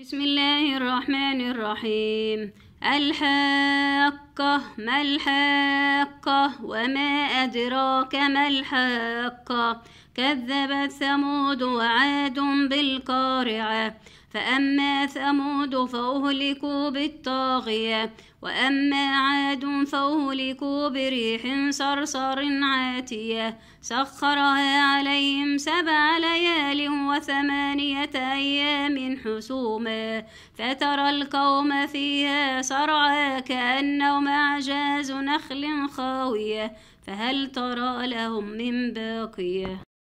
بسم الله الرحمن الرحيم الحاقة ما الحاقة وما أدراك ما الحاقة كذبت ثمود وعاد بالقارعة فأما ثمود فأهلكوا بالطاغية وأما عاد فأهلكوا بريح صرصر عاتية سخرها عليهم سبع وثمانية أيام حسوما فترى القوم فيها صرعى كأنهم أعجاز نخل خاوية فهل ترى لهم من باقية